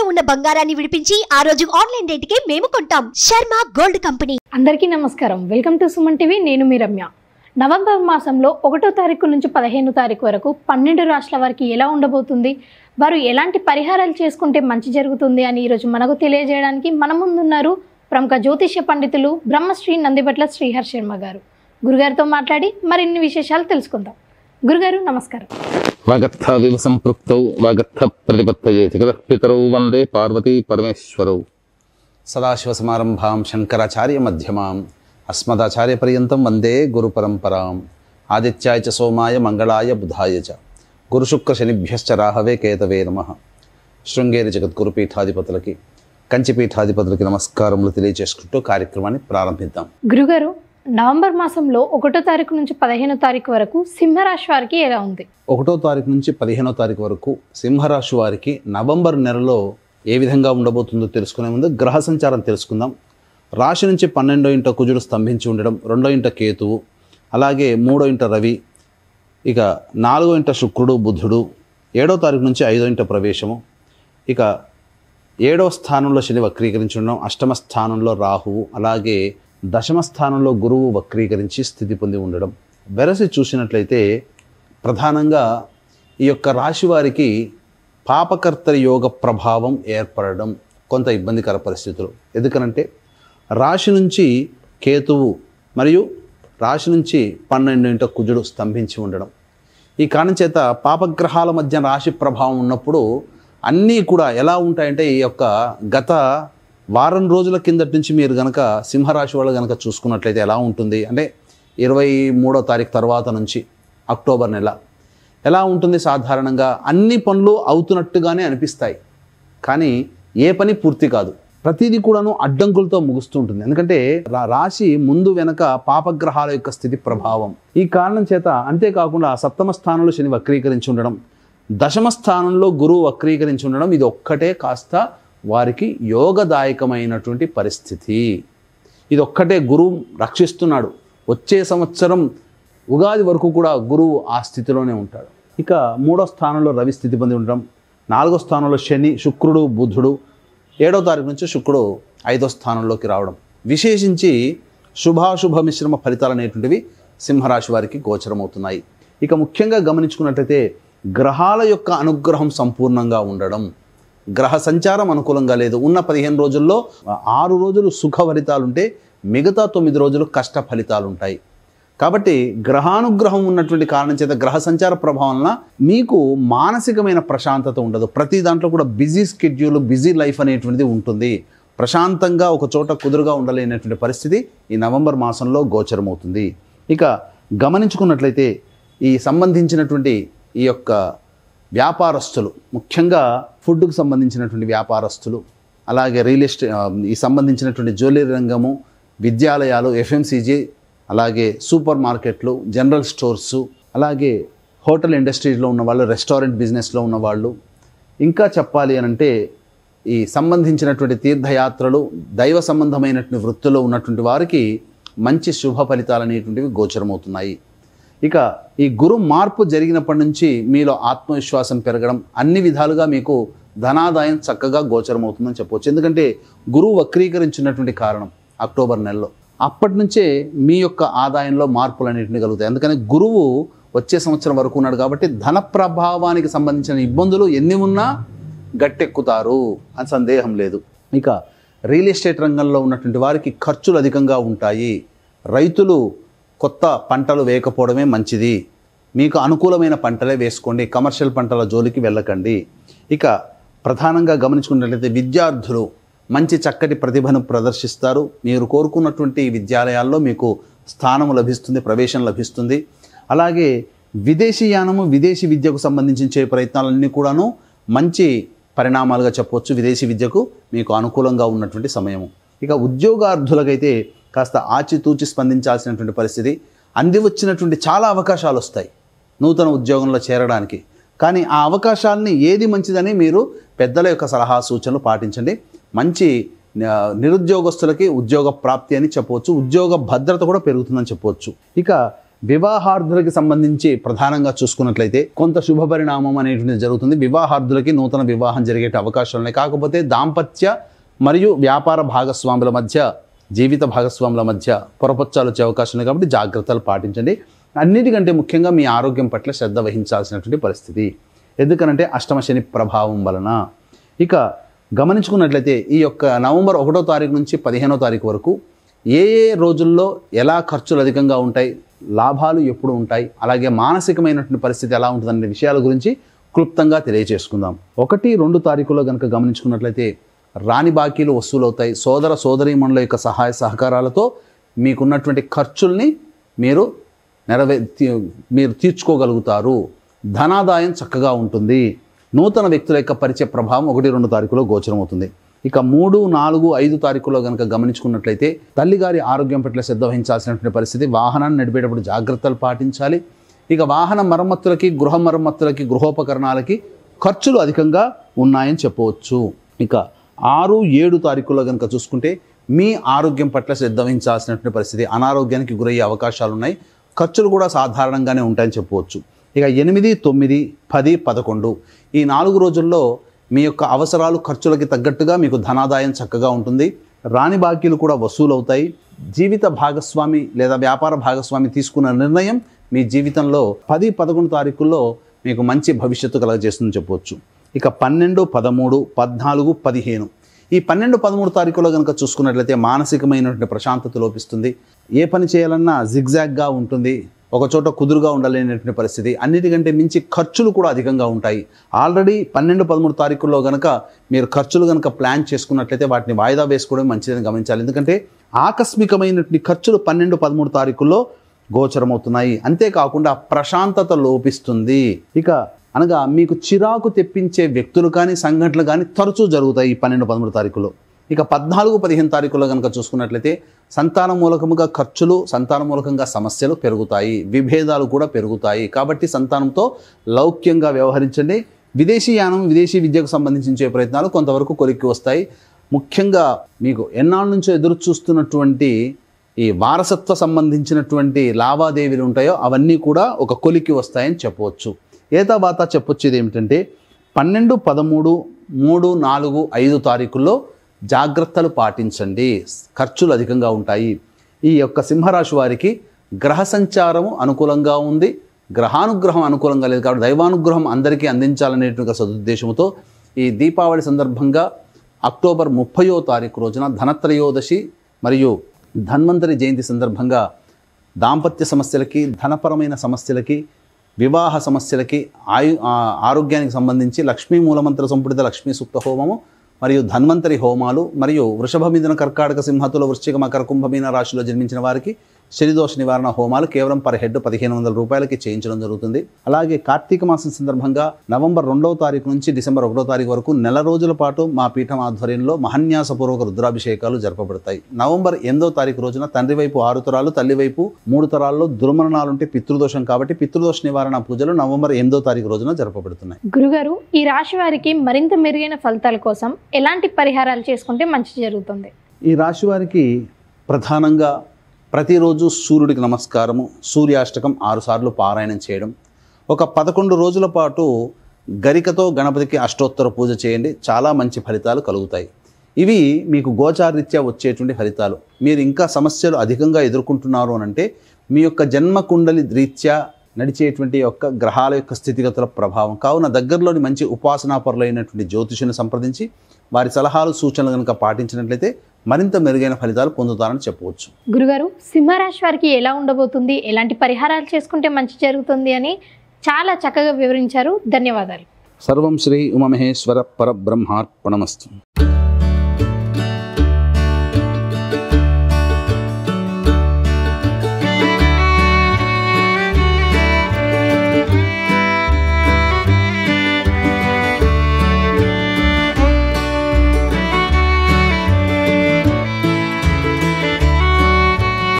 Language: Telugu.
ఇంట్లో ఉన్న బంగారాన్ని విడిపించి ఆ రోజు ఆన్లైన్ కి మేము కొంటాం శర్మ గోల్డ్ కంపెనీ అందరికీ నమస్కారం వెల్కమ్ టు సుమన్ టీవీ నేను మీ రమ్య నవంబర్ మాసంలో ఒకటో తారీఖు నుంచి పదిహేను తారీఖు వరకు పన్నెండు రాష్ట్రాల వారికి ఎలా ఉండబోతుంది వారు ఎలాంటి పరిహారాలు చేసుకుంటే మంచి జరుగుతుంది అని ఈరోజు మనకు తెలియజేయడానికి మన ముందున్నారు ప్రముఖ జ్యోతిష్య పండితులు బ్రహ్మశ్రీ నందిపట్ల శ్రీహర్ శర్మ గారు గురుగారితో మాట్లాడి మరిన్ని విశేషాలు తెలుసుకుందాం గురుగారు నమస్కారం వాగర్థవివ సంపృక్తౌ వాగర్థ ప్రతిపత్తయే జగదర్పితరౌ వందే పార్వతీ పరమేశ్వరౌ సమారంభాం శంకరాచార్య మధ్యమాం అస్మదాచార్య పర్యంతం వందే గురు పరంపరాం ఆదిత్యాయ చ సోమాయ మంగళాయ బుధాయ చ గురుశుక్ర శనిభ్యశ్చ రాహవే కేతవే నమ శృంగేరి జగద్గురు పీఠాధిపతులకి కంచి నమస్కారములు తెలియజేసుకుంటూ కార్యక్రమాన్ని ప్రారంభిద్దాం గురుగారు నవంబర్ మాసంలో ఒకటో తారీఖు నుంచి పదిహేనో తారీఖు వరకు సింహరాశి వారికి ఎలా ఉంది ఒకటో తారీఖు నుంచి పదిహేనో తారీఖు వరకు సింహరాశి వారికి నవంబర్ నెలలో ఏ విధంగా ఉండబోతుందో తెలుసుకునే ముందు గ్రహ సంచారం తెలుసుకుందాం రాశి నుంచి పన్నెండో ఇంట కుజుడు స్తంభించి ఉండడం రెండో ఇంట కేతువు అలాగే మూడో ఇంట రవి ఇక నాలుగో ఇంట శుక్రుడు బుధుడు ఏడో తారీఖు నుంచి ఐదో ఇంట ప్రవేశము ఇక ఏడో స్థానంలో శని ఉండడం అష్టమ స్థానంలో రాహువు అలాగే దశమ స్థానంలో గురువు వక్రీకరించి స్థితి పొంది ఉండడం వెరసి చూసినట్లయితే ప్రధానంగా ఈ యొక్క రాశి వారికి పాపకర్తల యోగ ప్రభావం ఏర్పడడం కొంత ఇబ్బందికర పరిస్థితులు ఎందుకనంటే రాశి నుంచి కేతువు మరియు రాశి నుంచి పన్నెండింట కుజుడు స్తంభించి ఉండడం ఈ కారణం చేత పాపగ్రహాల మధ్య రాశి ప్రభావం ఉన్నప్పుడు అన్నీ కూడా ఎలా ఉంటాయంటే ఈ యొక్క గత వారం రోజుల కిందటి నుంచి మీరు కనుక సింహరాశి వాళ్ళు కనుక చూసుకున్నట్లయితే ఎలా ఉంటుంది అంటే ఇరవై మూడో తారీఖు తర్వాత నుంచి అక్టోబర్ నెల ఎలా ఉంటుంది సాధారణంగా అన్ని పనులు అవుతున్నట్టుగానే అనిపిస్తాయి కానీ ఏ పని పూర్తి కాదు ప్రతిదీ కూడాను అడ్డంకులతో ముగుస్తూ ఉంటుంది ఎందుకంటే రాశి ముందు వెనక పాపగ్రహాల యొక్క స్థితి ప్రభావం ఈ కారణం చేత అంతేకాకుండా సప్తమ స్థానంలో శని వక్రీకరించి ఉండడం దశమ స్థానంలో గురువు వక్రీకరించి ఉండడం ఇది ఒక్కటే కాస్త వారికి యోగదాయకమైనటువంటి పరిస్థితి ఇది ఒక్కటే గురువు రక్షిస్తున్నాడు వచ్చే సంవత్సరం ఉగాది వరకు కూడా గురువు ఆ స్థితిలోనే ఉంటాడు ఇక మూడో స్థానంలో రవి స్థితి పొంది ఉండడం నాలుగో స్థానంలో శని శుక్రుడు బుధుడు ఏడో తారీఖు నుంచి శుక్రుడు ఐదో స్థానంలోకి రావడం విశేషించి శుభాశుభ మిశ్రమ ఫలితాలు అనేటువంటివి సింహరాశి వారికి గోచరమవుతున్నాయి ఇక ముఖ్యంగా గమనించుకున్నట్లయితే గ్రహాల యొక్క అనుగ్రహం సంపూర్ణంగా ఉండడం గ్రహ సంచారం అనుకూలంగా లేదు ఉన్న పదిహేను రోజుల్లో ఆరు రోజులు సుఖ ఫలితాలుంటే మిగతా తొమ్మిది రోజులు కష్ట ఫలితాలు ఉంటాయి కాబట్టి గ్రహానుగ్రహం ఉన్నటువంటి కారణం చేత గ్రహ సంచార ప్రభావం మీకు మానసికమైన ప్రశాంతత ఉండదు ప్రతి దాంట్లో కూడా బిజీ స్కెడ్యూల్ బిజీ లైఫ్ అనేటువంటిది ఉంటుంది ప్రశాంతంగా ఒక చోట కుదురుగా ఉండలేనటువంటి పరిస్థితి ఈ నవంబర్ మాసంలో గోచరమవుతుంది ఇక గమనించుకున్నట్లయితే ఈ సంబంధించినటువంటి ఈ యొక్క వ్యాపారస్తులు ముఖ్యంగా ఫుడ్కు సంబంధించినటువంటి వ్యాపారస్తులు అలాగే రియల్ ఎస్టేట్ ఈ సంబంధించినటువంటి జ్యువెలరీ రంగము విద్యాలయాలు ఎఫ్ఎంసీజీ అలాగే సూపర్ మార్కెట్లు జనరల్ స్టోర్స్ అలాగే హోటల్ ఇండస్ట్రీలో ఉన్నవాళ్ళు రెస్టారెంట్ బిజినెస్లో ఉన్నవాళ్ళు ఇంకా చెప్పాలి అనంటే ఈ సంబంధించినటువంటి తీర్థయాత్రలు దైవ సంబంధమైనటువంటి వృత్తిలో ఉన్నటువంటి వారికి మంచి శుభ ఫలితాలు అనేటువంటివి గోచరమవుతున్నాయి ఇక ఈ గురు మార్పు జరిగినప్పటి నుంచి మీలో ఆత్మవిశ్వాసం పెరగడం అన్ని విధాలుగా మీకు ధనాదాయం చక్కగా గోచరం అవుతుందని చెప్పవచ్చు ఎందుకంటే గురువు వక్రీకరించినటువంటి కారణం అక్టోబర్ నెలలో అప్పటి నుంచే మీ యొక్క ఆదాయంలో మార్పులు అన్నింటినీ కలుగుతాయి అందుకని గురువు వచ్చే సంవత్సరం వరకు ఉన్నాడు కాబట్టి ధన ప్రభావానికి సంబంధించిన ఇబ్బందులు ఎన్ని ఉన్నా గట్టెక్కుతారు అని సందేహం లేదు ఇక రియల్ ఎస్టేట్ రంగంలో ఉన్నటువంటి వారికి ఖర్చులు అధికంగా ఉంటాయి రైతులు కొత్త పంటలు వేయకపోవడమే మంచిది మీకు అనుకూలమైన పంటలే వేసుకోండి కమర్షియల్ పంటల జోలికి వెళ్ళకండి ఇక ప్రధానంగా గమనించుకున్నట్లయితే విద్యార్థులు మంచి చక్కటి ప్రతిభను ప్రదర్శిస్తారు మీరు కోరుకున్నటువంటి విద్యాలయాల్లో మీకు స్థానం లభిస్తుంది ప్రవేశం లభిస్తుంది అలాగే విదేశీయానము విదేశీ విద్యకు సంబంధించి ప్రయత్నాలన్నీ కూడాను మంచి పరిణామాలుగా చెప్పవచ్చు విదేశీ విద్యకు మీకు అనుకూలంగా ఉన్నటువంటి సమయము ఇక ఉద్యోగార్థులకైతే కాస్త ఆచితూచి స్పందించాల్సినటువంటి పరిస్థితి అంది వచ్చినటువంటి చాలా అవకాశాలు వస్తాయి నూతన ఉద్యోగంలో చేరడానికి కానీ ఆ అవకాశాలని ఏది మంచిదని మీరు పెద్దల యొక్క సలహా సూచనలు పాటించండి మంచి నిరుద్యోగస్తులకి ఉద్యోగ ప్రాప్తి అని చెప్పవచ్చు ఉద్యోగ భద్రత కూడా పెరుగుతుందని చెప్పవచ్చు ఇక వివాహార్థులకి సంబంధించి ప్రధానంగా చూసుకున్నట్లయితే కొంత శుభ పరిణామం అనేటువంటిది జరుగుతుంది వివాహార్థులకి నూతన వివాహం జరిగే అవకాశాలు ఉన్నాయి కాకపోతే దాంపత్య మరియు వ్యాపార భాగస్వాముల మధ్య జీవిత భాగస్వాముల మధ్య పొరపచ్చాలు వచ్చే అవకాశం ఉంది కాబట్టి జాగ్రత్తలు పాటించండి అన్నిటికంటే ముఖ్యంగా మీ ఆరోగ్యం పట్ల శ్రద్ధ వహించాల్సినటువంటి పరిస్థితి ఎందుకనంటే అష్టమ శని ప్రభావం వలన ఇక గమనించుకున్నట్లయితే ఈ యొక్క నవంబర్ ఒకటో తారీఖు నుంచి పదిహేనో తారీఖు వరకు ఏ ఏ రోజుల్లో ఎలా ఖర్చులు అధికంగా ఉంటాయి లాభాలు ఎప్పుడు ఉంటాయి అలాగే మానసికమైనటువంటి పరిస్థితి ఎలా ఉంటుందనే విషయాల గురించి క్లుప్తంగా తెలియజేసుకుందాం ఒకటి రెండు తారీఖులో కనుక గమనించుకున్నట్లయితే రాని బాకీలు వసూలవుతాయి సోదర సోదరీమణుల యొక్క సహాయ సహకారాలతో మీకున్నటువంటి ఖర్చుల్ని మీరు నెరవే మీరు తీర్చుకోగలుగుతారు ధనాదాయం చక్కగా ఉంటుంది నూతన వ్యక్తుల యొక్క పరిచయ ప్రభావం ఒకటి రెండు తారీఖులో గోచరమవుతుంది ఇక మూడు నాలుగు ఐదు తారీఖులో కనుక గమనించుకున్నట్లయితే తల్లిగారి ఆరోగ్యం పట్ల శ్రద్ధ వహించాల్సినటువంటి పరిస్థితి వాహనాన్ని నడిపేటప్పుడు జాగ్రత్తలు పాటించాలి ఇక వాహన మరమ్మతులకి గృహ మరమ్మతులకి గృహోపకరణాలకి ఖర్చులు అధికంగా ఉన్నాయని చెప్పవచ్చు ఇక ఆరు ఏడు తారీఖుల్లో కనుక చూసుకుంటే మీ ఆరోగ్యం పట్ల శ్రద్ధ వహించాల్సినటువంటి పరిస్థితి అనారోగ్యానికి గురయ్యే అవకాశాలు ఉన్నాయి ఖర్చులు కూడా సాధారణంగానే ఉంటాయని చెప్పవచ్చు ఇక ఎనిమిది తొమ్మిది పది పదకొండు ఈ నాలుగు రోజుల్లో మీ యొక్క అవసరాలు ఖర్చులకి తగ్గట్టుగా మీకు ధనాదాయం చక్కగా ఉంటుంది రాని బాకీలు కూడా వసూలు అవుతాయి జీవిత భాగస్వామి లేదా వ్యాపార భాగస్వామి తీసుకున్న నిర్ణయం మీ జీవితంలో పది పదకొండు తారీఖుల్లో మీకు మంచి భవిష్యత్తు కలగజేస్తుందని చెప్పవచ్చు ఇక పన్నెండు పదమూడు పద్నాలుగు పదిహేను ఈ పన్నెండు పదమూడు తారీఖులో కనుక చూసుకున్నట్లయితే మానసికమైనటువంటి ప్రశాంతత లోపిస్తుంది ఏ పని చేయాలన్నా జిగ్జాగ్గా ఉంటుంది ఒక చోట కుదురుగా ఉండలేనటువంటి పరిస్థితి అన్నిటికంటే మించి ఖర్చులు కూడా అధికంగా ఉంటాయి ఆల్రెడీ పన్నెండు పదమూడు తారీఖుల్లో కనుక మీరు ఖర్చులు కనుక ప్లాన్ చేసుకున్నట్లయితే వాటిని వాయిదా వేసుకోవడం మంచిదని గమనించాలి ఎందుకంటే ఆకస్మికమైనటువంటి ఖర్చులు పన్నెండు పదమూడు తారీఖుల్లో గోచరమవుతున్నాయి అంతేకాకుండా ప్రశాంతత లోపిస్తుంది ఇక అనగా మీకు చిరాకు తెప్పించే వ్యక్తులు కానీ సంఘటనలు కానీ తరచూ జరుగుతాయి ఈ పన్నెండు పదమూడు తారీఖులో ఇక పద్నాలుగు పదిహేను తారీఖులో కనుక చూసుకున్నట్లయితే సంతాన మూలకముగా ఖర్చులు సంతాన మూలకంగా సమస్యలు పెరుగుతాయి విభేదాలు కూడా పెరుగుతాయి కాబట్టి సంతానంతో లౌక్యంగా వ్యవహరించండి విదేశీ యానం విదేశీ విద్యకు సంబంధించే ప్రయత్నాలు కొంతవరకు కొలిక్కి వస్తాయి ముఖ్యంగా మీకు ఎన్నాళ్ళ నుంచో ఎదురు చూస్తున్నటువంటి ఈ వారసత్వ సంబంధించినటువంటి లావాదేవీలు ఉంటాయో అవన్నీ కూడా ఒక కొలికి వస్తాయని చెప్పవచ్చు ఏ తర్వాత చెప్పొచ్చేది ఏమిటంటే పన్నెండు పదమూడు మూడు నాలుగు ఐదు తారీఖుల్లో జాగ్రత్తలు పాటించండి ఖర్చులు అధికంగా ఉంటాయి ఈ యొక్క సింహరాశి వారికి గ్రహ సంచారము అనుకూలంగా ఉంది గ్రహానుగ్రహం అనుకూలంగా లేదు కాబట్టి దైవానుగ్రహం అందరికీ అందించాలనేటువంటి సదుద్దేశంతో ఈ దీపావళి సందర్భంగా అక్టోబర్ ముప్పయో తారీఖు రోజున ధనత్రయోదశి మరియు ధన్వంతరి జయంతి సందర్భంగా దాంపత్య సమస్యలకి ధనపరమైన సమస్యలకి వివాహ సమస్యలకి ఆయు ఆరోగ్యానికి సంబంధించి లక్ష్మీ మూలమంత్ర సంపుటిత లక్ష్మీ సూక్త హోమము మరియు ధన్వంతరి హోమాలు మరియు వృషభ మీదన కర్కాటక సింహతులు వృశ్చిక మకర కుంభమీన రాశిలో జన్మించిన వారికి శనిదోష నివారణ హోమాలు కేవలం పర్ హెడ్ పదిహేను వందల రూపాయలకి చేయించడం జరుగుతుంది అలాగే కార్తీక మాసం సందర్భంగా నవంబర్ రెండవ తారీఖు నుంచి డిసెంబర్ ఒకటో తారీఖు వరకు నెల రోజుల పాటు మా పీఠం ఆధ్వర్యంలో మహన్యాసపూర్వక రుద్రాభిషేకాలు జరపబడతాయి నవంబర్ ఎనిమిదో తారీఖు రోజున తండ్రి వైపు ఆరు తరాలు తల్లి వైపు మూడు తరాల్లో దుర్మరణాలుంటే పితృదోషం కాబట్టి పితృదోష నివారణ పూజలు నవంబర్ ఎనిమిదో తారీఖు రోజున జరపబడుతున్నాయి గురుగారు ఈ రాశి వారికి మరింత మెరుగైన ఫలితాల కోసం ఎలాంటి పరిహారాలు చేసుకుంటే మంచి జరుగుతుంది ఈ రాశి వారికి ప్రధానంగా ప్రతిరోజు సూర్యుడికి నమస్కారము సూర్యాష్టకం ఆరుసార్లు పారాయణం చేయడం ఒక పదకొండు రోజుల పాటు గరికతో గణపతికి అష్టోత్తర పూజ చేయండి చాలా మంచి ఫలితాలు కలుగుతాయి ఇవి మీకు గోచారీత్యా వచ్చేటువంటి ఫలితాలు మీరు ఇంకా సమస్యలు అధికంగా ఎదుర్కొంటున్నారు అనంటే మీ యొక్క జన్మ కుండలి రీత్యా నడిచేటువంటి యొక్క గ్రహాల యొక్క స్థితిగతుల ప్రభావం కావున దగ్గరలోని మంచి ఉపాసనాపరులైనటువంటి పరులైనటువంటి జ్యోతిషుని సంప్రదించి వారి సలహాలు సూచనలు కనుక పాటించినట్లయితే మరింత మెరుగైన ఫలితాలు పొందుతారని చెప్పవచ్చు గురుగారు సింహరాశి వారికి ఎలా ఉండబోతుంది ఎలాంటి పరిహారాలు చేసుకుంటే మంచి జరుగుతుంది అని చాలా చక్కగా వివరించారు ధన్యవాదాలు సర్వం శ్రీ ఉమమహేశ్వర పరబ్రహ్మార్పణమస్తుంది